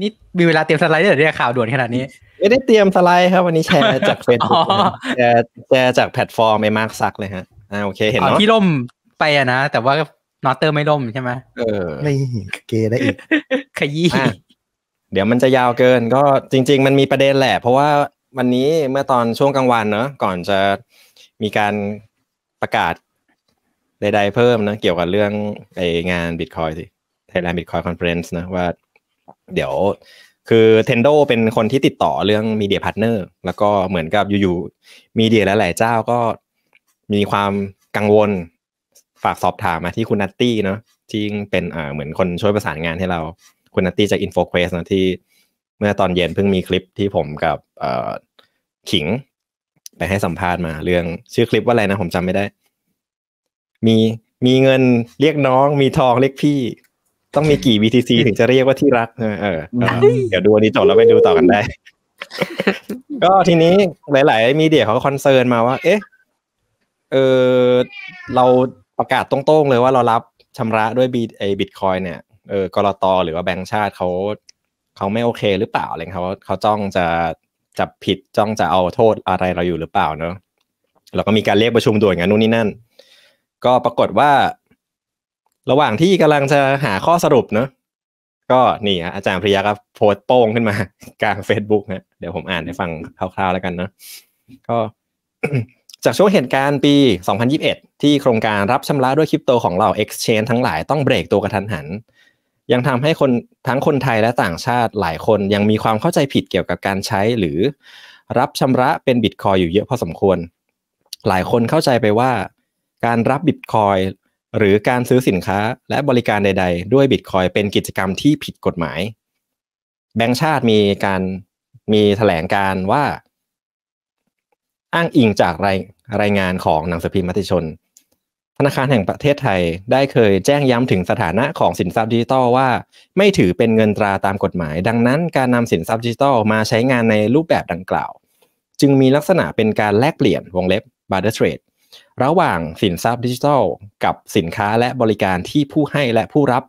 นี่มีเวลาเตรียมสไลด์เลยเรียยข่าวด่วนขนาดนี้ไม่ได้เตรียมสไลด์ครับวันนี้แชร์จากเฟซบุ๊กแชร์แชร์จากแพลตฟอร์มไอ้มาร์คซักเลยฮะอ่าโอเคเห็นเนาะที่ล่มไปอะนะแต่ว่านอเตอร์ไม่ล่มใช่ไหมเออไม่เกได้อีกขยี้เดี๋ยวมันจะยาวเกินก็จริง ๆ มันมีประเด็นแหละ เพราะว่าวันนี้เมื่อตอนช่วงกลางวันเนาะก่อนจะมีการประกาศใดๆเพิ่มนะเกี่ยวกับเรื่องไองานบิตคอยสิไทยแลนด์บิตคอยคอนเฟรนซ์นะว่าเดี๋ยว คือเทนโดเป็นคนที่ติดต่อเรื่องมีเดียพาร์ทเนอร์แล้วก็เหมือนกับอยู่ๆมีเดียหลายๆเจ้าก็มีความกังวลฝากสอบถามมาที่คุณนัตตี้เนาะที่เป็นอ่าเหมือนคนช่วยประสานงานให้เรา คุณนัตตี้จาก InfoQuest นะที่เมื่อตอนเย็นเพิ่งมีคลิปที่ผมกับเอ่อขิง ไปให้สัมภาษณ์มาเรื่องชื่อคลิปว่าอะไรนะผมจำไม่ได้ มีมีเงินเรียกน้องมีทองเรียกพี่ต้องมีกี่ BTC ถึงจะเรียกว่าที่รักเออเดี๋ยวดูนี้จบแล้วไปดูต่อกันได้ ก็ทีนี้หลาย ๆ มีเดียเขาคอนเซิร์นมาว่า เอ๊ะเออเราประกาศตรง ๆ เลยว่าเรารับชำระด้วยบีไอบิตคอยเนี่ยเออกรตหรือว่าแบงค์ชาติเขาเขาไม่โอเคหรือเปล่าอะไรเขาเขาจ้องจะจับผิดจ้องจะเอาโทษอะไรเราอยู่หรือเปล่าเนาะเราก็มีการเรียกประชุมด่วนกันนู่นนี่นั่น ก็ปรากฏว่าระหว่างที่กำลังจะหาข้อสรุปเนาะก็นี่ฮะอาจารย์พริยาก็โพสต์โป้งขึ้นมากลาง Facebook ฮะเดี๋ยวผมอ่านให้ฟังคร่าวๆแล้วกันเนาะก็จากช่วงเหตุการณ์ปี 2021 ที่โครงการรับชำระด้วยคริปโตของเรา Exchange ทั้งหลายต้องเบรกตัวกระทันหัน ยังทำให้คนทั้งคนไทยและต่างชาติหลายคนยังมีความเข้าใจผิดเกี่ยวกับการใช้หรือรับชำระเป็นบิตคอยอยู่เยอะพอสมควร หลายคนเข้าใจไปว่าการรับบิตคอยหรือการซื้อสินค้าและบริการใดๆ ด้วยบิตคอยเป็นกิจกรรมที่ผิดกฎหมาย แบงก์ชาติมีการมีแถลงการว่าอ้างอิงจากรายรายงานของหนังสือพิมพ์มติชน ธนาคารแห่งประเทศไทยได้เคยแจ้งย้ำถึงสถานะของสินทรัพย์ดิจิทัลว่าไม่ถือเป็นเงินตราตามกฎหมาย ดังนั้นการนำสินทรัพย์ดิจิทัลมาใช้งานในรูปแบบดังกล่าว จึงมีลักษณะเป็นการแลกเปลี่ยนวงเล็บ barter trade ระหว่างสินทรัพย์ดิจิทัล กับสินค้าและบริการที่ผู้ให้และผู้รับ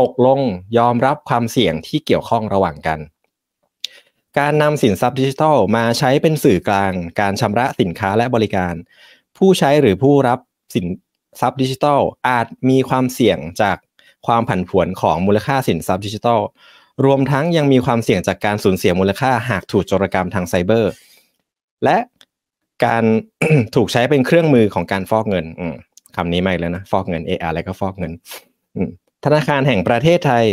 ตกลงยอมรับความเสี่ยงที่เกี่ยวข้องระหว่างกัน การนำสินทรัพย์ดิจิทัล มาใช้เป็นสื่อกลาง การชำระสินค้าและบริการ ผู้ใช้หรือผู้รับสินทรัพย์ดิจิทัล อาจมีความเสี่ยงจากความผันผวนของมูลค่าสินทรัพย์ดิจิทัล รวมทั้งยังมีความเสี่ยงจากการสูญเสียมูลค่าหากถูกโจรกรรมทางไซเบอร์ และการถูกใช้เป็นเครื่องมือของการฟอกเงินคำนี้มหม่แล้วนะฟอกเงินเออะไรก็ฟอกเงินธนาคารแห่งประเทศไทย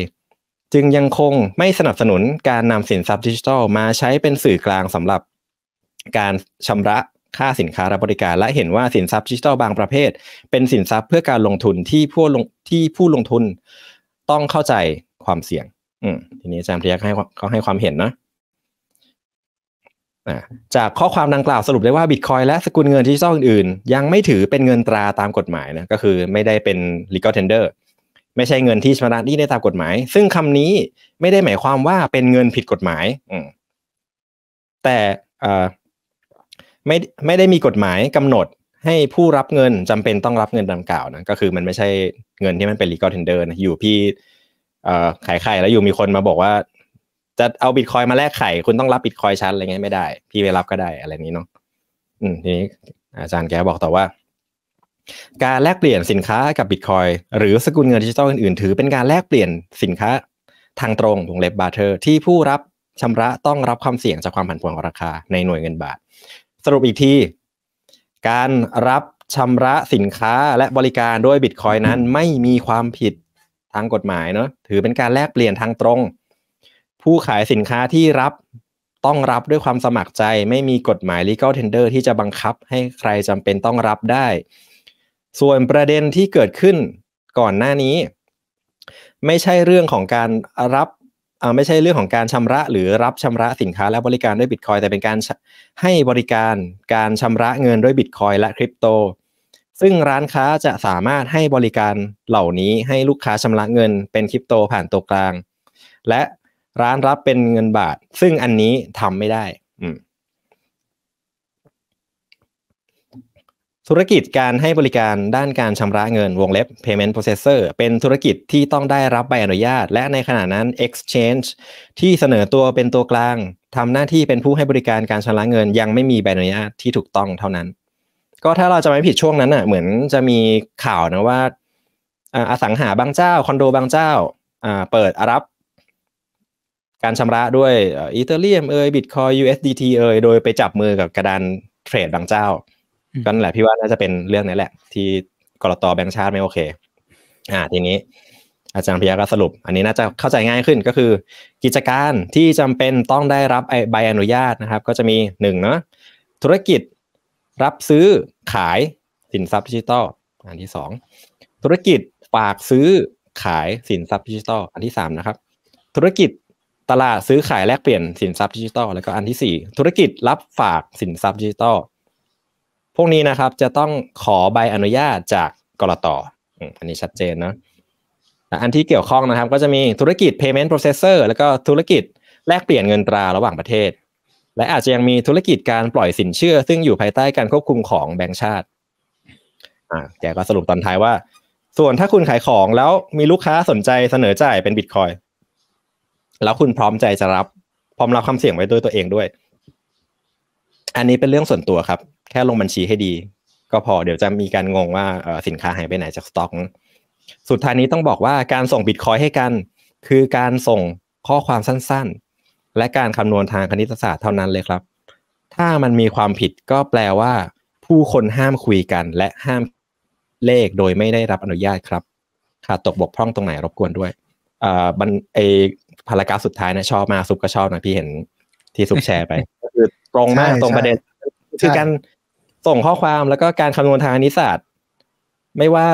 จึงยังคงไม่สนับสนุนการนำสินทรัพย์ดิจิทัลมาใช้เป็นสื่อกลางสำหรับ การชำระค่าสินค้าและบริการ และเห็นว่าสินทรัพย์ดิจิทัลบางประเภท เป็นสินทรัพย์เพื่อการลงทุนที่ผู้ลงที่ผู้ลงทุน ต้องเข้าใจความเสี่ยง อืมทีนี้อาจารย์พยักให้เขาให้ความเห็นนะจากข้อความดังกล่าวสรุปได้ว่าบิตคอยและสกุลเงินที่ซ่อนอื่นๆยังไม่ถือเป็นเงินตราตามกฎหมายนะก็คือไม่ได้เป็น legal tender ไม่ใช่เงินที่ชำระหนี้ได้ตามกฎหมาย ซึ่งคำนี้ไม่ได้หมายความว่าเป็นเงินผิดกฎหมายแต่ไม่ไม่ได้มีกฎหมายกำหนดให้ผู้รับเงินจำเป็นต้องรับเงินดังกล่าวนะก็คือมันไม่ใช่เงินที่มันเป็น legal tender นะอยู่พี่ขายไข่แล้วอยู่มีคนมาบอกว่าจะเอาบิตคอยมาแลกไข่คุณต้องรับบิตคอยชั้นอะไรเงี้ยไม่ได้ พี่ไปรับก็ได้อะไรนี้เนาะอืมทีนี้อาจารย์แกบอกต่อว่า การแลกเปลี่ยนสินค้ากับบิตคอยหรือสกุลเงินดิจิตอลอื่นๆ ถือเป็นการแลกเปลี่ยนสินค้าทางตรงวงเล็บบาร์เทอร์ ที่ผู้รับชำระต้องรับความเสี่ยงจากความผันผวนของราคาในหน่วยเงินบาท สรุปอีกทีการรับชำระสินค้าและบริการด้วยบิตคอยนั้น ไม่มีความผิดทางกฎหมายเนาะถือเป็นการแลกเปลี่ยนทางตรงผู้ขายสินค้าที่รับต้องรับด้วยความสมัครใจ ไม่มีกฎหมาย legal tender ที่จะบังคับให้ใครจำเป็นต้องรับได้ ส่วนประเด็นที่เกิดขึ้นก่อนหน้านี้ ไม่ใช่เรื่องของการรับไม่ใช่เรื่องของการชำระหรือรับชำระสินค้าและบริการด้วยบิตคอยแต่เป็นการให้บริการการชำระเงินด้วยบิตคอยและคริปโตซึ่งร้านค้าจะสามารถให้บริการเหล่านี้ให้ลูกค้าชำระเงินเป็นคริปโตผ่านตัวกลาง และร้านรับเป็นเงินบาท ซึ่งอันนี้ทำไม่ได้ ธุรกิจการให้บริการด้านการชำระเงินวงเล็บ payment processor เป็นธุรกิจที่ต้องได้รับใบอนุญาต และในขณะนั้น exchange ที่เสนอตัวเป็นตัวกลางทำหน้าที่เป็นผู้ให้บริการการชำระเงิน ยังไม่มีใบอนุญาตที่ถูกต้องเท่านั้น ก็ถ้าเราจะไม่ผิดช่วงนั้นน่ะเหมือนจะมีข่าวนะว่าอสังหาบางเจ้าคอนโดบางเจ้าเปิดรับการชำระด้วย อีเธอเรียมเอยบิตคอย USDT เอยโดยไปจับมือกับกระดานเทรดบางเจ้ากันแหละ พี่ว่าน่าจะเป็นเรื่องนี้แหละ ที่กรตแบงค์ชาติไม่โอเคอ่าทีนี้อาจารย์พิยาก็สรุป อันนี้น่าจะเข้าใจง่ายขึ้นก็คือ กิจการที่จำเป็นต้องได้รับใบอนุญาตนะครับ ก็จะมีหนึ่งเนาะธุรกิจรับซื้อขายสินทรัพย์ดิจิตอล อันที่สองธุรกิจฝากซื้อขายสินทรัพย์ดิจิตอลอันที่สามนะครับธุรกิจตลาดซื้อขายแลกเปลี่ยนสินทรัพย์ดิจิทัลแล้วก็อันที่ 4 ธุรกิจรับฝากสินทรัพย์ดิจิทัลพวกนี้นะครับจะต้องขอใบอนุญาตจากกรตออันนี้ชัดเจนนะ อันที่เกี่ยวข้องนะครับ ก็จะมีธุรกิจ payment processor แล้วก็ธุรกิจแลกเปลี่ยนเงินตราระหว่างประเทศ และอาจจะยังมีธุรกิจการปล่อยสินเชื่อ ซึ่งอยู่ภายใต้การควบคุมของแบงก์ชาติอ่าแกก็สรุปตอนท้ายว่า ส่วนถ้าคุณขายของแล้วมีลูกค้าสนใจเสนอจ่ายเป็นบิตคอยแล้วคุณพร้อมใจจะรับ พร้อมรับความเสี่ยงไว้ด้วยตัวเองด้วย อันนี้เป็นเรื่องส่วนตัวครับ แค่ลงบัญชีให้ดี ก็พอเดี๋ยวจะมีการงงว่า สินค้าหายไปไหนจากสต็อก สุดท้ายนี้ต้องบอกว่าการส่งบิตคอยให้กัน คือการส่งข้อความสั้นๆ และการคำนวณทางคณิตศาสตร์เท่านั้นเลยครับ ถ้ามันมีความผิดก็แปลว่า ผู้คนห้ามคุยกัน และห้ามเลขโดยไม่ได้รับอนุญาตครับขาดตกบกพร่องตรงไหนรบกวนด้วยอ่าบันเอพารากราฟสุดท้ายนะ ชอบมา ซุปก็ชอบนะพี่เห็นที่ซุปแชร์ไปคือตรงมากตรงประเด็น คือการส่งข้อความแล้วก็การคำนวณทางคณิตศาสตร์ ไม่ว่า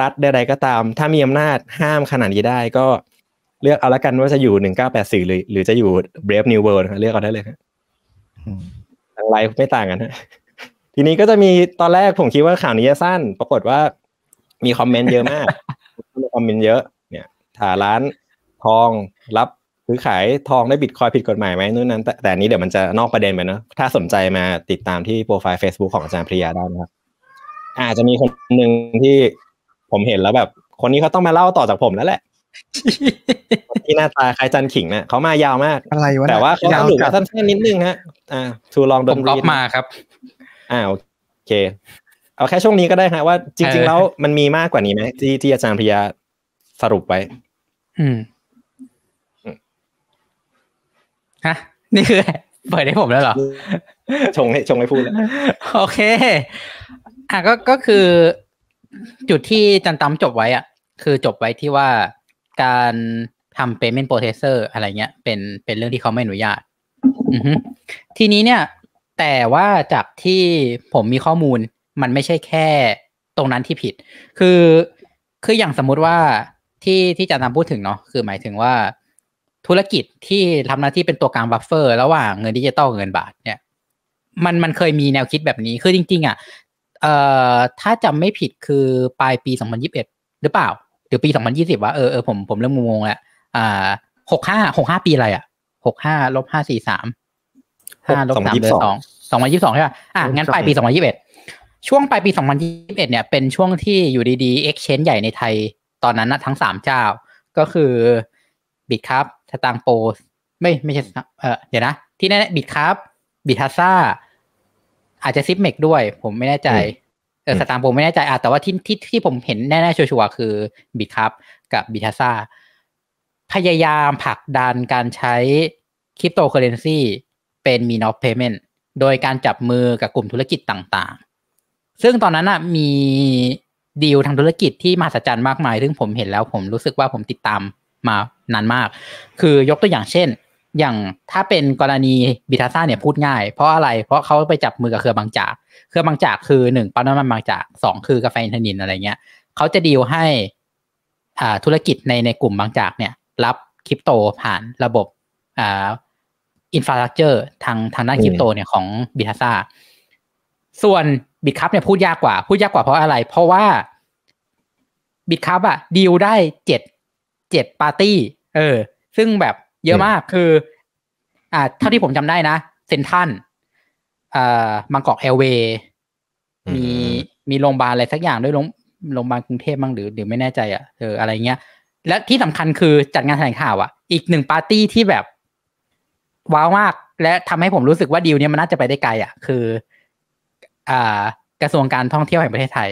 รัฐใดๆก็ตาม ถ้ามีอำนาจห้ามขนาดนี้ได้ก็เลือกเอาละกันว่าจะอยู่หนึ่งเก้าแปดสี่หรือหรือจะอยู่ Brave New World เลือกเอาได้เลยครับงไล์ไม่ต่างกันฮะทีนี้ก็จะมีตอนแรกผมคิดว่าข่าวนี้จะสั้น ปรากฏว่า มีคอมเมนต์เยอะมากคอมเมนต์เยอะเนี่ยถ่าร้านทองรับซื้อขายทองได้บิตคอยผิดกฎหมายไหมนู่นนั้น แต่นี้เดี๋ยวมันจะนอกประเด็นไปเนะถ้าสนใจมาติดตามที่โปรไฟล์ Facebook ของอาจารย์พริยาได้นะครับ อาจจะมีคนหนึ่งที่ผมเห็นแล้วแบบ คนนี้เขาต้องมาเล่าต่อจากผมแล้วแหละที่หน้าตาคล้ายจันขิงเนี่ยเขามายาวมากอะไรวะแต่ว่าเขาหลุปมาสั้นๆนิดนึงฮะอ่าทูลองดมรีมาครับอ่าโอเค เอาแค่ช่วงนี้ก็ได้ฮะว่าจริงๆแล้วมันมีมากกว่านี้ไหมที่ที่อาจารย์พิยาสรุปไว้อืมฮะนี่คือเปิดให้ผมแล้วเหรอชงให้ชงให้พูดแล้วโอเคอ่ะก็ก็คือจุดที่จันตำจบไว้อ่ะ คือจบไว้ที่ว่าการทำ payment processor อะไรเงี้ยเป็นเป็นเรื่องที่เขาไม่อนุญาต ทีนี้เนี่ย แต่ว่าจากที่ผมมีข้อมูล มันไม่ใช่แค่ตรงนั้นที่ผิด คือคืออย่างสมมุติว่าที่ที่จะนำพูดถึงเนาะคือหมายถึงว่าธุรกิจที่ทำหน้าที่เป็นตัวกลางบัฟเฟอร์ ระหว่างเงินดิจิตอลเงินบาทเนี่ย มันมันเคยมีแนวคิดแบบนี้คือจริงๆอ่ะเอ่อถ้าจำไม่ผิดคือปลายปี 2021 หรือเปล่าหรือปี 2020 ว่าเออเออผมผมเริ่มงงแล้วอ่าหกห้าหกห้าปีอะไรอ่ะหกห้าลบห้าสี่สามห้าลบสามเดือสองสองพันยี่สิบสองใช่ป่ะอ่ะงั้นปลายปีสองพันยี่สิบเอ็ดช่วงปลายปีสองพันยี่สิบเอ็ดเนี่ยเป็นช่วงที่อยู่ดีๆ e x c h a n g นใหญ่ในไทย ตอนนั้นนะทั้งสามเจ้า ก็คือบิตครับสตางโปไม่ไม่ใช่เออเดี๋ยวนะ ที่แน่บิตครับบิตทัสซาอาจจะซิปเมกด้วย ผมไม่แน่ใจเออสตางโปไม่แน่ใจอ่ะแต่ว่าที่ที่ที่ผมเห็นแน่ๆชัวร์คือบิตครับกับบิตทัสซาพยายามผลักดันการใช้คริปโตเคอเรนซีเป็นมีนอฟเพเมนต์โดยการจับมือกับกลุ่มธุรกิจต่างๆ ซึ่งตอนนั้นอ่ะมีดีลทางธุรกิจที่มหัศจรรย์มากมายซึ่งผมเห็นแล้ว ผมรู้สึกว่าผมติดตามมานานมาก คือยกตัวอย่างเช่น อย่างถ้าเป็นกรณีบิทาซ่าเนี่ยพูดง่าย เพราะอะไร เพราะเขาไปจับมือกับเครือบางจาก เครือบางจากคือหนึ่งปั๊มน้ำมันบางจากสองคือกาแฟอินทนินอะไรเงี้ย เขาจะดีลให้อ่าธุรกิจในในกลุ่มบางจากเนี่ยรับคริปโตผ่านระบบอ่าอินฟราสตรักเจอร์ทางทางด้านคริปโตเนี่ยของบิทาซ่าส่วนบิตคัพเนี่ยพูดยากกว่า พูดยากกว่าเพราะอะไร เพราะว่าบิตคัพอะดีลได้เจ็ดเจ็ดปาร์ตี้เออ ซึ่งแบบเยอะมากคือ อ่า เท่าที่ผมจำได้นะเซนทันอ่ามังกอกแอลเวย์ มีมีโรงพยาบาลอะไรสักอย่างด้วย โรงโรงพยาบาลกรุงเทพมั้งหรือหรือไม่แน่ใจอ่ะเอออะไรเงี้ย และที่สำคัญคือจัดงานแถลงข่าวอ่ะอีกหนึ่งปาร์ตี้ที่แบบ ว้าวมาก และทำให้ผมรู้สึกว่าดีลเนี้ยมันน่าจะไปได้ไกลอ่ะคือ อ่า กระทรวงการท่องเที่ยวแห่งประเทศไทย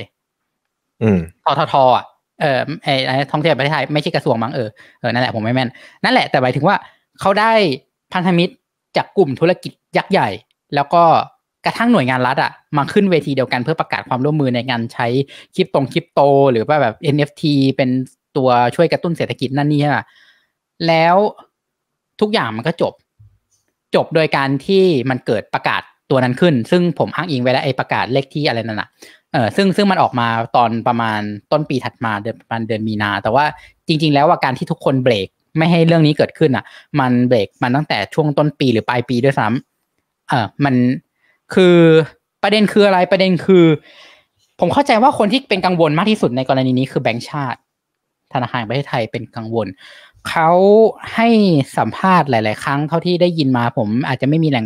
อืมทททอ่ะเออไอท่องเที่ยวประเทศไทยไม่ใช่กระทรวงมั้งเออเออนั่นแหละผมไม่แม่น นั่นแหละ แต่หมายถึงว่าเขาได้พันธมิตรจากกลุ่มธุรกิจยักษ์ใหญ่ แล้วก็กระทั่งหน่วยงานรัฐอ่ะมาขึ้นเวทีเดียวกันเพื่อประกาศความร่วมมือ ในการใช้คริปตงคริปโต หรือว่าแบบ NFT เป็นตัวช่วยกระตุ้นเศรษฐกิจนั่นนี่ฮ่ะแล้วทุกอย่างมันก็จบ จบโดยการที่มันเกิดประกาศตัวนั้นขึ้นซึ่งผมอ้างอิงไว้แล้วไอ้ประกาศเลขที่อะไรนั่นแหะเออซึ่งซึ่งมันออกมาตอนประมาณต้นปีถัดมาเดือนประมาณเดือนมีนา แต่ว่าจริงๆแล้วว่าการที่ทุกคนเบรกไม่ให้เรื่องนี้เกิดขึ้นอ่ะ มันเบรกมันตั้งแต่ช่วงต้นปีหรือปลายปีด้วยซ้ำ เออมันคือประเด็นคืออะไรประเด็นคือ ผมเข้าใจว่าคนที่เป็นกังวลมากที่สุดในกรณีนี้ คือแบงก์ชาติ ธนาคารประเทศไทยเป็นกังวลเขาให้สัมภาษณ์หลาย ๆ ครั้งเท่าที่ได้ยินมาผมอาจจะไม่มีแหล่ง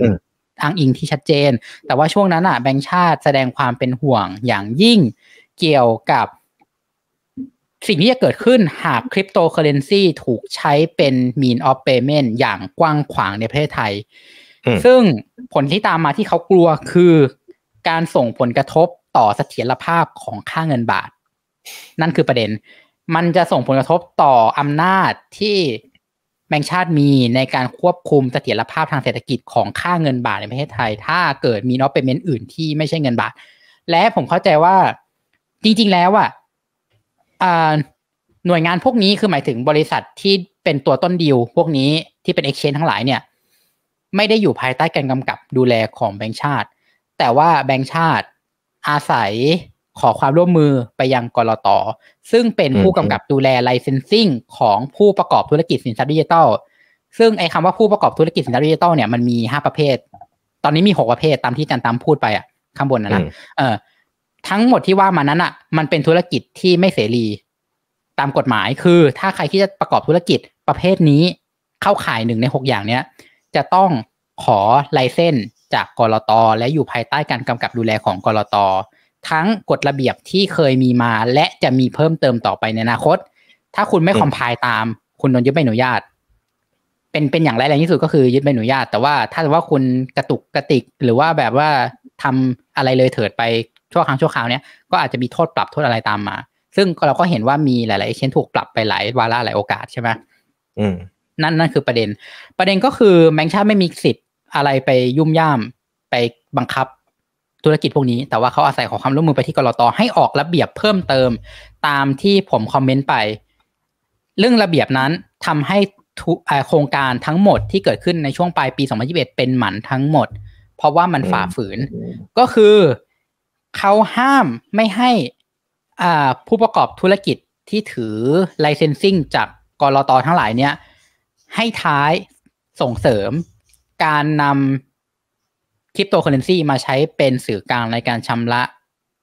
อ้างอิงที่ชัดเจน แต่ว่าช่วงนั้นอ่ะ แบงค์ชาติแสดงความเป็นห่วงอย่างยิ่งเกี่ยวกับสิ่งที่จะเกิดขึ้นหากคริปโตเคอเรนซีถูกใช้เป็น mean of payment อย่างกว้างขวางในประเทศไทย ซึ่งผลที่ตามมาที่เขากลัวคือการส่งผลกระทบต่อเสถียรภาพของค่าเงินบาท นั่นคือประเด็น มันจะส่งผลกระทบต่ออำนาจที่แบงค์ชาติมีในการควบคุมเสถียรภาพทางเศรษฐกิจของค่าเงินบาทในประเทศไทย ถ้าเกิดมีนอตเปเมนต์อื่นที่ไม่ใช่เงินบาท และผมเข้าใจว่าจริงๆแล้วอ่ะหน่วยงานพวกนี้คือหมายถึงบริษัทที่เป็นตัวต้นดีลพวกนี้ที่เป็นเอ็ก a n นทั้งหลายเนี่ย ไม่ได้อยู่ภายใต้การกำกับดูแลของแบงค์ชาติ แต่ว่าแบงค์ชาติอาศัยขอความร่วมมือไปยังกรอตอซึ่งเป็นผู้กำกับดูแลไลเซนซิ่งของผู้ประกอบธุรกิจสินทรัพย์ดิจิทัลซึ่งไอ้คำว่าผู้ประกอบธุรกิจสินทรัพย์ดิจิทัลเนี่ยมันมีห้าประเภท ตอนนี้มีหกประเภทตามที่จันตามพูดไปอะข้างบนนะนะเออทั้งหมดที่ว่ามานั้นอ่ะ มันเป็นธุรกิจที่ไม่เสรี ตามกฎหมายคือ ถ้าใครที่จะประกอบธุรกิจประเภทนี้ เข้าข่ายหนึ่งในหกอย่างเนี้ย จะต้องขอไลเซนจากกรอตและอยู่ภายใต้การกำกับดูแลของกรอตทั้งกฎระเบียบที่เคยมีมาและจะมีเพิ่มเติมต่อไปในอนาคต ถ้าคุณไม่คอมไพล์ตามคุณโดนยึดใบอนุญาต เป็นเป็นอย่างไรแรงที่สุดก็คือยึดใบอนุญาต แต่ว่าถ้าว่าคุณกระตุกกระติกหรือว่าแบบว่าทำอะไรเลยเถิดไปชั่วครั้งชั่วคราวเนี้ยก็อาจจะมีโทษปรับโทษอะไรตามมา ซึ่งเราก็เห็นว่ามีหลายๆเช่นถูกปรับไปหลายวาระหลายโอกาสใช่ไหมอืม นั่นนั่นคือประเด็น ประเด็นก็คือแมงชาไม่มีสิทธิ์อะไรไปยุ่มย่ามไปบังคับธุรกิจพวกนี้ แต่ว่าเขาอาศัยขอความร่วมมือไปที่กรอตให้ออกระเบียบเพิ่มเติมตามที่ผมคอมเมนต์ไป เรื่องระเบียบนั้นทำให้โครงการทั้งหมดที่เกิดขึ้นในช่วงปลายปี2021 เป็นหมันทั้งหมด เพราะว่ามันฝ่าฝืนก็คือเขาห้ามไม่ให้ผู้ประกอบธุรกิจที่ถือไลเซนซิ่งจากกรอตทั้งหลายเนี่ยให้ท้ายส่งเสริม การนำคริปโตเคอเรนซีมาใช้เป็นสื่อกลางในการชำระ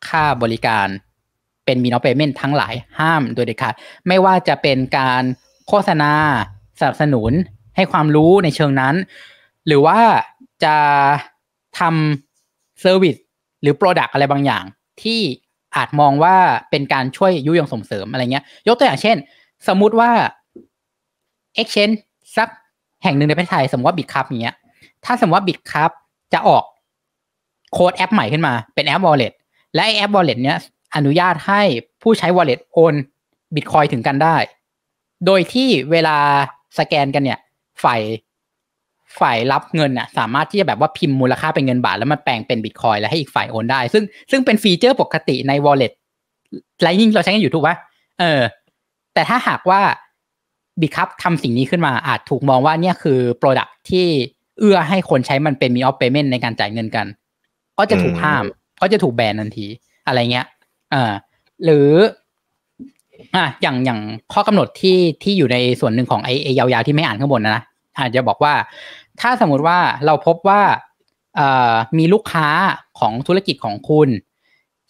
ค่าบริการเป็นมีนอเปเมนทั้งหลายห้ามโดยเด็ดขาดไม่ว่าจะเป็นการโฆษณาสนับสนุนให้ความรู้ในเชิงนั้น หรือว่าจะทำเซอร์วิสหรือโปรดักอะไรบางอย่าง ที่อาจมองว่าเป็นการช่วยยุยงส่งเสริมอะไรเงี้ย ยกตัวอย่างเช่น สมมุติว่า Exchange สักแห่งหนึ่งในประเทศไทย สมมติว่าบิตคัพอย่างเงี้ยถ้าสมมติว่าบิตคัพจะออกโค้ดแอปใหม่ขึ้นมา เป็นแอป Wallet และไอแอป Wallet เนี้ย อนุญาตให้ผู้ใช้ Wallet โอนบิตคอยถึงกันได้ โดยที่เวลาสแกนกันเนี่ยฝ่ายฝ่ายรับเงินน่ะสามารถที่จะแบบว่าพิมพ์มูลค่าเป็นเงินบาทแล้วมันแปลงเป็นบิตคอยแล้วให้อีกฝ่ายโอนได้ ซึ่งซึ่งเป็นฟีเจอร์ปกติใน Wallet ไลนิ่งเราใช้กันอยู่ถูกปะเออแต่ถ้าหากว่าบิคับทำสิ่งนี้ขึ้นมา อาจถูกมองว่าเนี่ยคือโปรดักที่เอื้อให้คนใช้มันเป็นมีออฟเปเมนต์ในการจ่ายเงินกัน ก็จะถูกห้าม ก็จะถูกแบนทันที อะไรเงี้ยอ่าหรืออ่าอย่างอย่างข้อกำหนดที่ที่อยู่ในส่วนหนึ่งของไอเอยาว ๆ ที่ไม่อ่านข้างบนนะอาจจะบอกว่า ถ้าสมมุติว่าเราพบว่าเอ่อมีลูกค้าของธุรกิจของคุณ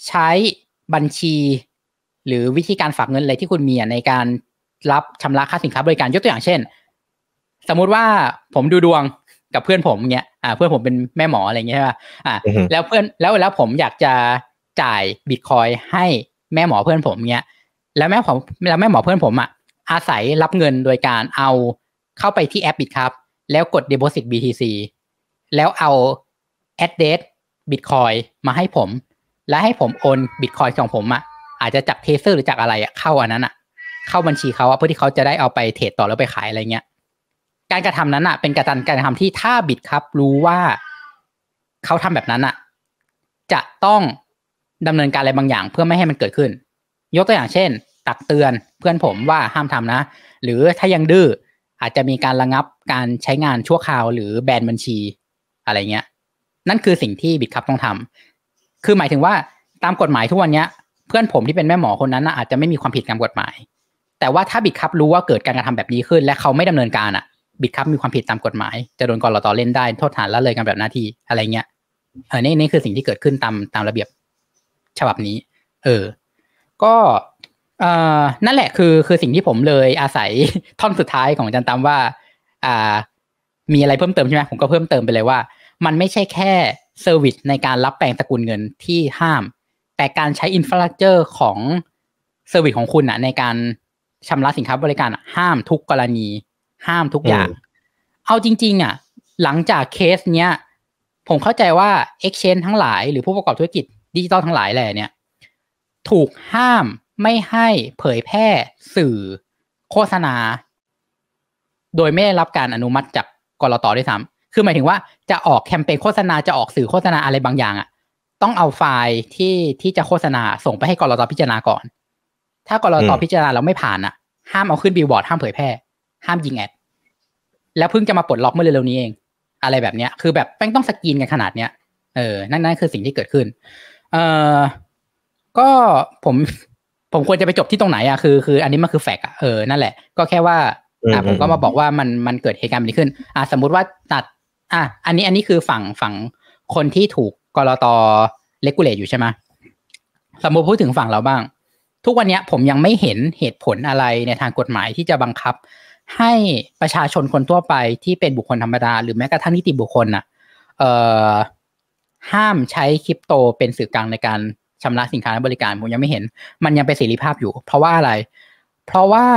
ใช้บัญชี หรือวิธีการฝากเงินอะไรที่คุณมีในการรับชำระค่าสินค้าบริการยกตัวอย่างเช่น สมมุติว่าผมดูดวงกับเพื่อนผมเงี้ยอ่า เพื่อนผม เป็นแม่หมออะไรเงี้ยใช่ป่ะ อ่า แล้วเพื่อน แล้วแล้วผมอยากจะจ่ายบิตคอยให้แม่หมอเพื่อนผมเงี้ย แล้วแม่ผมแล้วแม่หมอเพื่อนผมอ่ะ อาศัยรับเงินโดยการเอาเข้าไปที่แอปบิตครับแล้วกด deposit BTC แล้วเอา address bitcoin มาให้ผม และให้ผมโอน bitcoin ของผมอะ่ะ อาจจะจากเทเซอร์หรือจากอะไรอะ่ะเข้าอันนั้นอะ่ะ เข้าบัญชีเขาเพื่อที่เขาจะได้เอาไปเทรดต่อแล้วไปขายอะไรเงี้ยการกระทำนั้นอ่ะเป็นการการกระทำที่ถ้าบิดครับรู้ว่าเขาทำแบบนั้นอ่ะ จะต้องดำเนินการอะไรบางอย่างเพื่อไม่ให้มันเกิดขึ้น ยกตัวอย่างเช่น ตักเตือนเพื่อนผมว่าห้ามทำนะ หรือถ้ายังดื้ออาจจะมีการระงับการใช้งานชั่วคราวหรือแบนบัญชีอะไรเงี้ย นั่นคือสิ่งที่บิดครับต้องทำ คือหมายถึงว่าตามกฎหมายทุกวันเนี้ย เพื่อนผมที่เป็นแม่หมอคนนั้นะอาจจะไม่มีความผิดตามกฎหมาย แต่ว่าถ้าบิดครับรู้ว่าเกิดการกระทำแบบนี้ขึ้นและเขาไม่ดำเนินการอ่ะบิดคับมีความผิดตามกฎหมาย จะโดนกรอตอเล่นได้ โทษฐานละเลยกันแบบหน้าที่อะไรเงี้ยเออนี่นี่คือสิ่งที่เกิดขึ้นตามตามระเบียบฉบับนี้ เออ ก็เอ่อนั่นแหละคือคือสิ่งที่ผมเลยอาศัยท่อนสุดท้ายของอาจารย์ตามว่า อ่า มีอะไรเพิ่มเติมใช่ไหมผมก็เพิ่มเติมไปเลยว่า มันไม่ใช่แค่เซอร์วิสในการรับแปลงสกุลเงินที่ห้าม แต่การใช้อินฟราเจอร์ของเซอร์วิสของคุณนะในการชำระสินค้าบริการห้ามทุกกรณีห้ามทุกอย่าง เอาจริงๆอ่ะ หลังจากเคสเนี้ย ผมเข้าใจว่า Exchange ทั้งหลาย หรือผู้ประกอบธุรกิจดิจิตอลทั้งหลายแหละเนี่ย ถูกห้ามไม่ให้เผยแพร่สื่อโฆษณา โดยไม่ได้รับการอนุมัติจากกรตด้วยซ้ำ คือหมายถึงว่าจะออกแคมเปญโฆษณาจะออกสื่อโฆษณาอะไรบางอย่างอะ่ะ ต้องเอาไฟล์ที่ที่จะโฆษณาส่งไปให้กรตพิจารณาก่อน ถ้ากรตพิจารณาเราไม่ผ่านอะ่ะห้ามเอาขึ้นบิลบอร์ดห้ามเผยแพร่ห้ามยิงแอด แล้วเพิ่งจะมาปลดล็อกเมื่อเร็วๆนี้เอง อะไรแบบเนี้ยคือแบบแป้งต้องสกีนกันขนาดเนี้ย เออ นั่นนั่นคือสิ่งที่เกิดขึ้น เออก็ผมผมควรจะไปจบที่ตรงไหนอะคือคืออันนี้มันคือแฟกอะเออ นั่นแหละ ก็แค่ว่า อ่าผมก็มาบอกว่ามันมันเกิดเหตุการณ์แบบนี้ขึ้น อ่าสมมุติว่าตัด อ่าอันนี้อันนี้คือฝั่งฝั่งคนที่ถูกกรอตเลกูเลตอยู่ใช่ไหม สมมติพูดถึงฝั่งเราบ้าง ทุกวันนี้ผมยังไม่เห็นเหตุผลอะไรในทางกฎหมายที่จะบังคับให้ประชาชนคนทั่วไปที่เป็นบุคคลธรรมดาหรือแม้กระทั่งนิติบุคคลน่ะเอ่อห้ามใช้คริปโตเป็นสื่อกลางในการชำระสินค้าและบริการผมยังไม่เห็น มันยังเป็นเสรีภาพอยู่ เพราะว่าอะไร เพราะว่า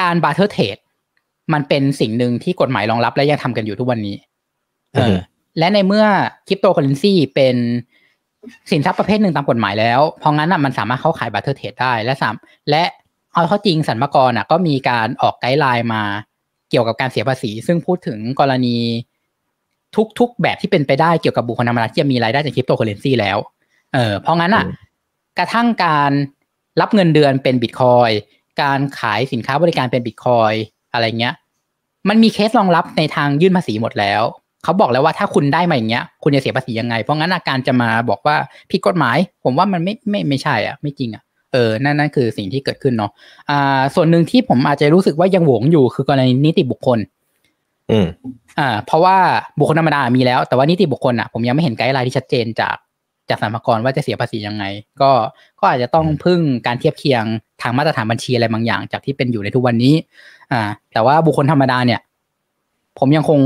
การบาร์เทอร์เทรดมันเป็นสิ่งหนึ่งที่กฎหมายรองรับ และยังทำกันอยู่ทุกวันนี้ เออและในเมื่อคริปโตเคอเรนซีเป็นสินทรัพย์ประเภทหนึ่งตามกฎหมายแล้วเพราะงั้นน่ะมันสามารถเข้าขายบาร์เทอร์เทรดได้และสามและเอาเข้าจริงสรรพากรอ่ะก็มีการออกไกด์ไลน์มาเกี่ยวกับการเสียภาษี ซึ่งพูดถึงกรณีทุกๆแบบที่เป็นไปได้เกี่ยวกับบุคคลธรรมดาที่จะมีรายได้จากคริปโตเคอเรนซีแล้ว เออเพราะงั้นอ่ะ กระทั่งการรับเงินเดือนเป็นบิตคอยการขายสินค้าบริการเป็นบิตคอยอะไรเงี้ยมันมีเคสรองรับในทางยื่นภาษีหมดแล้วเขาบอกแล้วว่าถ้าคุณได้มาอย่างเงี้ย คุณจะเสียภาษียังไงเพราะงั้นอาการจะมาบอกว่าผิดกฎหมายผมว่ามันไม่ไม่ไม่ใช่ อ่ะไม่จริงอ่ะเออ นั่น นั่นคือสิ่งที่เกิดขึ้นเนาะ อ่า ส่วนหนึ่งที่ผมอาจจะรู้สึกว่ายังหวงอยู่คือกรณีนิติบุคคล อืม อ่า เพราะว่าบุคคลธรรมดามีแล้ว แต่ว่านิติบุคคลอ่ะผมยังไม่เห็นไกด์ไลน์ที่ชัดเจนจาก จากสรรพากรว่าจะเสียภาษียังไง ก็ ก็อาจจะต้องพึ่งการเทียบเคียงทางมาตรฐานบัญชีอะไรบางอย่างจากที่เป็นอยู่ในทุกวันนี้ อ่า แต่ว่าบุคคลธรรมดาเนี่ย ผมยังคง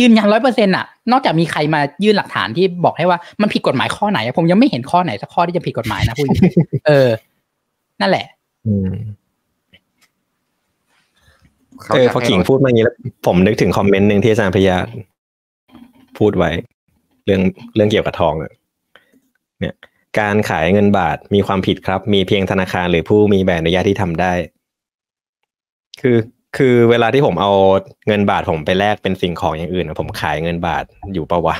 ยืนยันร้อยเปอร์เซ็นต์อ่ะ นอกจากมีใครมายื่นหลักฐานที่บอกให้ว่ามันผิดกฎหมายข้อไหนผมยังไม่เห็นข้อไหน สักข้อที่จะผิดกฎหมายนะพูดเออ นั่นแหละ อืมเออพอกิ่งพูดมาอย่างนี้แล้วผมนึกถึงคอมเมนต์หนึ่งที่อาจารย์พยาพูดไว้ เรื่องเรื่องเกี่ยวกับทองเนี่ยการขายเงินบาทมีความผิดครับ มีเพียงธนาคารหรือผู้มีใบอนุญาตที่ทำได้ คือคือเวลาที่ผมเอาเงินบาทผมไปแลกเป็นสิ่งของอย่างอื่นผมขายเงินบาทอยู่ปะวะ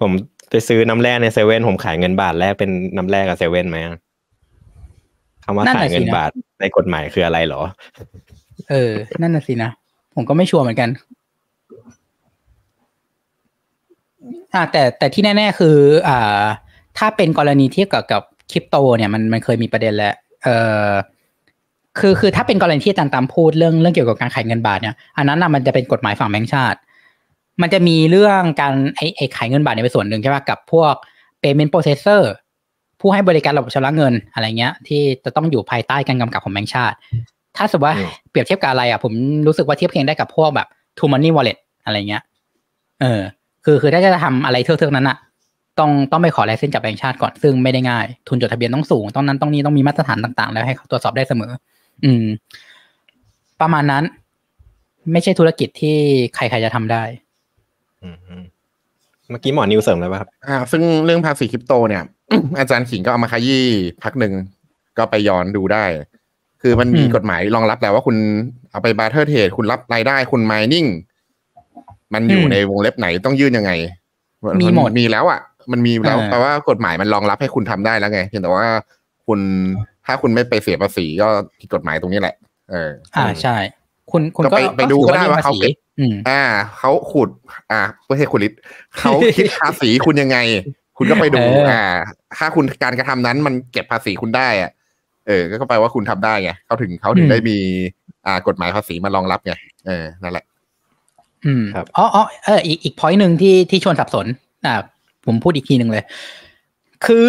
ผมไปซื้อน้ำแร่ในเซเว่นผมขายเงินบาทแลกเป็นน้ำแร่กับเซเว่นไหมคำว่าขายเงินบาทในกฎหมายคืออะไรหรอ เออ นั่นน่ะสินะผมก็ไม่ชัวร์เหมือนกันอ่าแต่ แต่ที่แน่ๆคืออ่าถ้าเป็นกรณีเทียบกับกับคริปโตเนี่ยมันมันเคยมีประเด็นแล้วเอ่อคือ คือ ถ้าเป็นกรณีที่อาจารย์ตามพูดเรื่อง เรื่องเกี่ยวกับการขายเงินบาทเนี่ย อันนั้นนะมันจะเป็นกฎหมายฝั่งแบงก์ชาติ มันจะมีเรื่องการ ไอ้ ไอ้ขายเงินบาทเนี่ยเป็นส่วนหนึ่งใช่ป่ะกับพวก payment processor ผู้ให้บริการระบบชำระเงิน อะไรเงี้ย ที่จะต้องอยู่ภายใต้การกำกับของแบงก์ชาติ ถ้าสมมติว่า เปรียบเทียบกับอะไรอ่ะผมรู้สึกว่าเทียบเคียงได้กับพวกแบบ to money wallet อะไรเงี้ย เออ คือ คือ ถ้าจะทำอะไรเทือกๆนั้นอ่ะ ต้อง ต้องไปขอลายเส้นจากแบงก์ชาติก่อน ซึ่งไม่ได้ง่ายทุนจดทะเบียนต้องสูงต้องนั้นต้องนี้ต้องมีมาตรฐานต่างๆแล้วให้เขาตรวจสอบได้เสมออืม ประมาณนั้น ไม่ใช่ธุรกิจที่ใคร ๆ จะทำได้เมื่อกี้หมอนิวเสริมเลยรบ้ครับอ่า ซึ่งเรื่องภาษีคริปโตเนี่ย อาจารย์ขิงก็เอามาขยี้พักหนึ่ง ก็ไปย้อนดูได้ คือมันมีกฎหมายรองรับแล้วว่าคุณเอาไปบาร์เทอร์เทรดคุณรับรายได้ คุณไมนิ่ง มันอยู่ในวงเล็บไหนต้องยื่นยังไง มีหมด มีแล้วอ่ะมันมีแล้วแปลว่ากฎหมายมันรองรับให้คุณทำได้แล้วไงเพียงแต่ว่าคุณถ้าคุณไม่ไปเสียภาษีก็ผิดกฎหมายตรงนี้แหละ เออ อ่าใช่ คุณ คุณก็ไปดูก็ได้ว่าเขาเก็บอ่า เขาขุด อ่าไม่ใช่คุณลิศเขาคิดภาษีคุณยังไง คุณก็ไปดู อ่า ถ้าคุณการกระทำนั้นมันเก็บภาษีคุณได้ อ่ะ เออ ก็แปลว่าคุณทำได้ไงเขาถึงเขาถึงได้มี อ่า กฎหมายภาษีมารองรับไง เออ นั่นแหละ อืม ครับ อ๋ออ๋อเออ อีก อีกพอยต์หนึ่งที่ที่ชวนสับสน อ่า ผมพูดอีกทีหนึ่งเลย คือ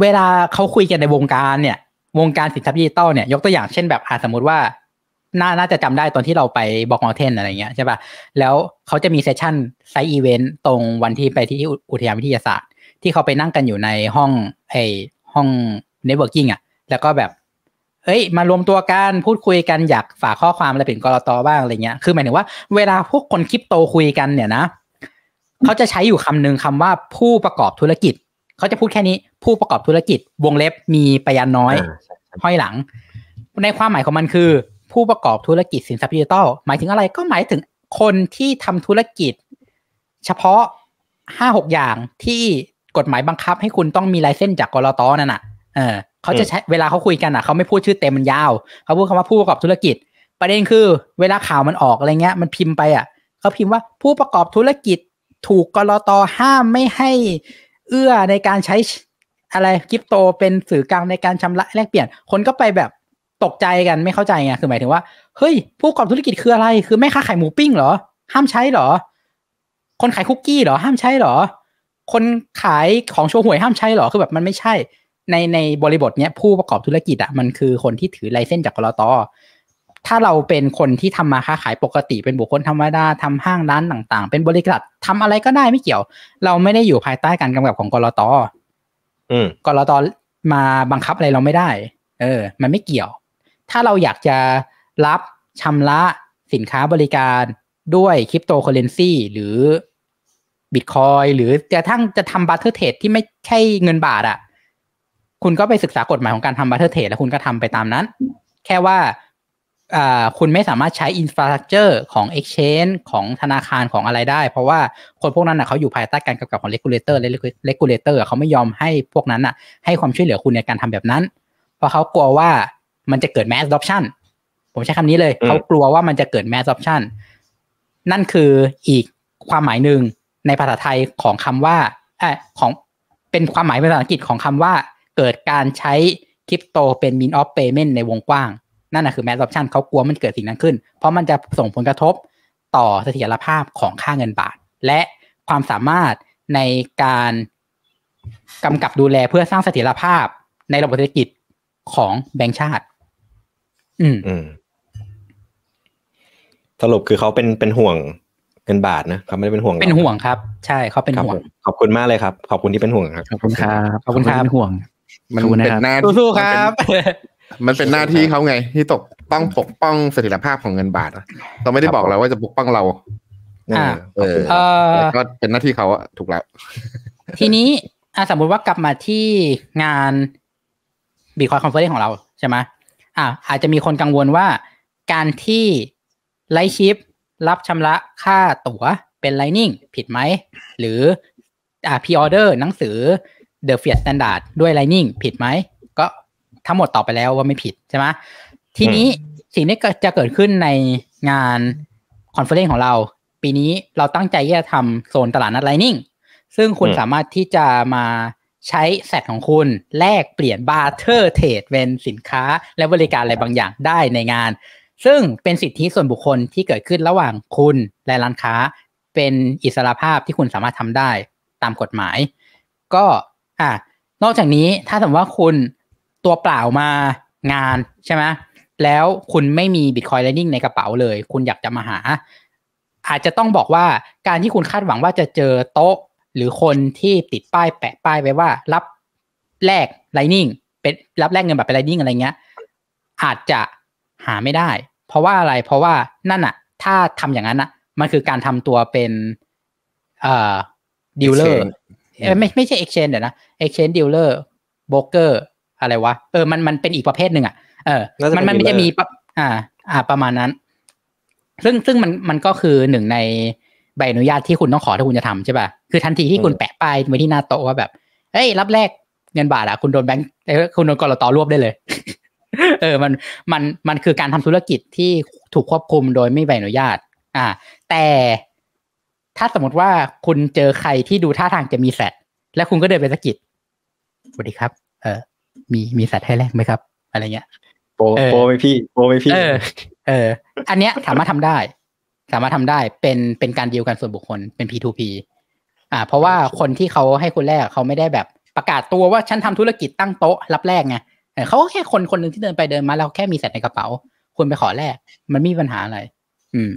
เวลาเขาคุยกันในวงการเนี่ยวงการสินทรัพย์ดิจิตอลเนี่ยยกตัวอย่างเช่นแบบอาสมมติว่าน่าน่าจะจำได้ตอนที่เราไปบอกมอเทนอะไรเงี้ยใช่ปะ่ะแล้วเขาจะมีเซสชั่น ไซต์อีเวนต์ตรงวันที่ไปที่อุทยานวิทยาศาสตร์ ที่เขาไปนั่งกันอยู่ในห้องไอห้องเน็ตเวิร์กิ่งอ่ะแล้วก็แบบเอ้ย มารวมตัวกันพูดคุยกันอยากฝากข้อความอะไรเป็นกรอตบ้างอะไรเงี้ยคือหมายถึงว่าเวลาพวกคนคริปโตคุยกันเนี่ยนะเขาจะใช้อยู่คำหนึ่งคำว่าผู้ประกอบธุรกิจเขาจะพูดแค่นี้ ผู้ประกอบธุรกิจวงเล็บมีปรยันน้อยห้อยหลัง ในความหมายของมันคือ ผู้ประกอบธุรกิจสินทรัพย์ดิจิตอลหมายถึงอะไรก็หมายถึงคนที่ทำธุรกิจ เฉพาะห้าหกอย่างที่กฎหมายบังคับให้คุณต้องมีลายเส้นจากกรอตอนั่นน่ะเออ เขาจะใช้เวลาเขาคุยกันอ่ะ เขาไม่พูดชื่อเต็มมันยาว เขาพูดคำว่าผู้ประกอบธุรกิจ ประเด็นคือ เวลาข่าวมันออกอะไรเงี้ยมันพิมพ์ไปอ่ะเขาพิมพ์ว่าผู้ประกอบธุรกิจถูกกรอตอห้ามไม่ให้เอื้อในการใช้อะไรคริปโตเป็นสื่อกลางในการชำระแลกเปลี่ยน คนก็ไปแบบตกใจกันไม่เข้าใจไง คือหมายถึงว่าเฮ้ยผู้ประกอบธุรกิจคืออะไร คือแม่ค้าขายหมูปิ้งเหรอ ห้ามใช้เหรอ คนขายคุกกี้เหรอ ห้ามใช้เหรอ คนขายของโชว์หวยห้ามใช้เหรอคือแบบมันไม่ใช่ ในในบริบทเนี้ยผู้ประกอบธุรกิจอะมันคือคนที่ถือไลเส้นจากกรตถ้าเราเป็นคนที่ทำมาค้าขายปกติเป็นบุคคลธรรมดาทำห้างร้านต่างๆ เป็นบริษัททำอะไรก็ได้ไม่เกี่ยว เราไม่ได้อยู่ภายใต้การกำกับของกรอตอกรอตอมาบังคับอะไรเราไม่ได้ เออ มันไม่เกี่ยว ถ้าเราอยากจะรับชำระสินค้าบริการด้วยคริปโตเคอเรนซีหรือบิตคอยหรือจะทั้งจะทำบัตเทอร์เทรดที่ไม่ใช่เงินบาทอะ่ะคุณก็ไปศึกษากฎหมายของการทำบัตเทอร์เทรดแล้วคุณก็ทำไปตามนั้น แค่ว่าคุณไม่สามารถใช้อินฟราสตรักเจอร์ของ Exchange ของธนาคารของอะไรได้ เพราะว่าคนพวกนั้นนะเขาอยู่ภายใต้การกำกับของเลกูลเลเตอร์และเลกูลเลเตอร์เขาไม่ยอมให้พวกนั้นนะให้ความช่วยเหลือคุณในการทำแบบนั้น เพราะเขากลัวว่ามันจะเกิด mass adoption ผมใช้คำนี้เลย เขากลัวว่ามันจะเกิด mass adoption นั่นคืออีกความหมายหนึ่งในภาษาไทยของคำว่าอของเป็นความหมายภาษาอังกฤษของคำาว่า เกิดการใช้คริปโตเป็น mean of payment ในวงกว้างนั่นนะคือแมสออปชันเขากลัวมันเกิดสิ่งนั้นขึ้น เพราะมันจะส่งผลกระทบต่อเสถียรภาพของค่าเงินบาท และความสามารถในการกำกับดูแลเพื่อสร้างเสถียรภาพในระบบเศรษฐกิจของแบงก์ชาติ อืมสรุปคือเขาเป็นเป็นห่วงเงินบาทนะเขาไม่ได้เป็นห่วงเป็นห่วงครับ ใช่เขาเป็นห่วง ขอบคุณมากเลยครับ ขอบคุณที่เป็นห่วงครับขอบคุณครับขอบคุณครับเป็นห่วงมันเป็นหน้าสู้ครับมันเป็นหน้าที่เขาไง ที่ตกต้องปกป้องเสถียรภาพของเงินบาทเราไม่ได้บอกเราว่าจะปกป้องเราเออก็เป็นหน้าที่เขาอะถูกแล้ว ทีนี้สมมติว่ากลับมาที่งานบีคอยคอนเฟอเรนซ์ของเราใช่ไหมอ่าอาจจะมีคนกังวลว่าการที่ไลชิปรับชำระค่าตั๋วเป็นไลนิ่งผิดไหม หรืออ่าพีออเดอร์ หนังสือเดอะเฟียสแตนดาร์ดด้วยไลนิ่งผิดไหมทั้งหมดตอบไปแล้วว่าไม่ผิดใช่ไหมทีนี้สิ่งนี้จะเกิดขึ้นในงานคอนเฟอเรนซ์ของเรา ปีนี้เราตั้งใจที่จะทำโซนตลาดนัดไลนิ่ง ซึ่งคุณสามารถที่จะมาใช้แซตของคุณแลกเปลี่ยนบาร์เทอร์เทรดเป็นสินค้า และบริการอะไรบางอย่างได้ในงาน ซึ่งเป็นสิทธิส่วนบุคคลที่เกิดขึ้นระหว่างคุณและร้านค้า เป็นอิสระภาพที่คุณสามารถทำได้ตามกฎหมาย ก็อ่ะนอกจากนี้ถ้าสมมติว่าคุณตัวเปล่ามางานใช่ไหม แล้วคุณไม่มีบิตคอยน์ไลนิ่งในกระเป๋าเลย คุณอยากจะมาหา อาจจะต้องบอกว่าการที่คุณคาดหวังว่าจะเจอโต๊ะ หรือคนที่ติดป้ายแปะป้ายไว้ว่ารับแลกไลนิ่งเป็นรับแลกเงินแบบเป็นไลนิ่งอะไรเงี้ยอาจจะหาไม่ได้ เพราะว่าอะไรเพราะว่านั่นอะถ้าทำอย่างนั้นอะมันคือการทำตัวเป็นเอ่อดีลเลอร์ไม่ไม่ใช่เอ็กเ n นเดี๋ยวนะ e น c ด a n g e dealer กเกอร์อะไรวะเออมันมันเป็นอีกประเภทหนึ่งอ่ะเออมันมันจะมีปอ่า อ่า ประมาณนั้น ซึ่งซึ่งมันมันก็คือหนึ่งในใบอนุญาตที่คุณต้องขอถ้าคุณจะทำใช่ป่ะคือทันทีที่คุณแปะป้ายไว้ที่หน้าโต๊ะว่าแบบ เฮ้ย รับแลกเงินบาทอ่ะ คุณโดนแบงค์คุณโดนกรตอรวบได้เลยเออมันมันมันคือการทำธุรกิจที่ถูกควบคุมโดยไม่ใบอนุญาต อ่า แต่ถ้าสมมติว่าคุณเจอใครที่ดูท่าทางจะมีแสตและคุณก็เดินไปสรกิดสวัสดีครับ เออมีมีสัตว์ให้แลกไหมครับ อะไรเงี้ยโปโปไหมพี่โปไหมพี่เออเออ อันเนี้ยสามารถทำได้ สามารถทำได้เป็นเป็นการดีลกันส่วนบุคคลเป็น P2P อ่า เพราะว่าคนที่เขาให้คุณแลกเขาไม่ได้แบบประกาศตัวว่าฉันทำธุรกิจตั้งโต๊ะรับแลกไงเขาแค่คนคนหนึ่งที่เดินไปเดินมาแล้วแค่มีสัตว์ในกระเป๋า คุณไปขอแลกมันมีปัญหาอะไร อืม